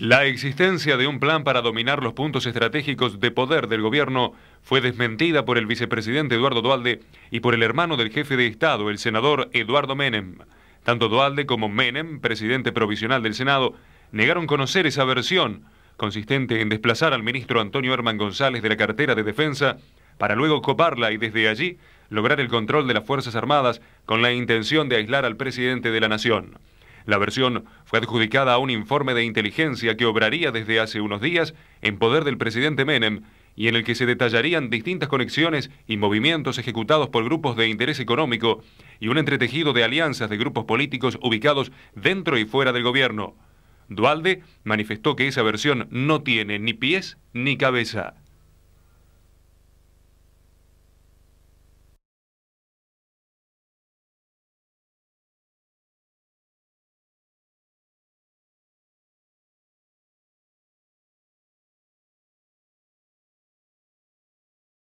La existencia de un plan para dominar los puntos estratégicos de poder del gobierno fue desmentida por el vicepresidente Eduardo Dualde y por el hermano del jefe de Estado, el senador Eduardo Menem. Tanto Dualde como Menem, presidente provisional del Senado, negaron conocer esa versión, consistente en desplazar al ministro Antonio Herman González de la cartera de Defensa para luego coparla y desde allí lograr el control de las Fuerzas Armadas con la intención de aislar al presidente de la Nación. La versión fue adjudicada a un informe de inteligencia que obraría desde hace unos días en poder del presidente Menem y en el que se detallarían distintas conexiones y movimientos ejecutados por grupos de interés económico y un entretejido de alianzas de grupos políticos ubicados dentro y fuera del gobierno. Dualde manifestó que esa versión no tiene ni pies ni cabeza.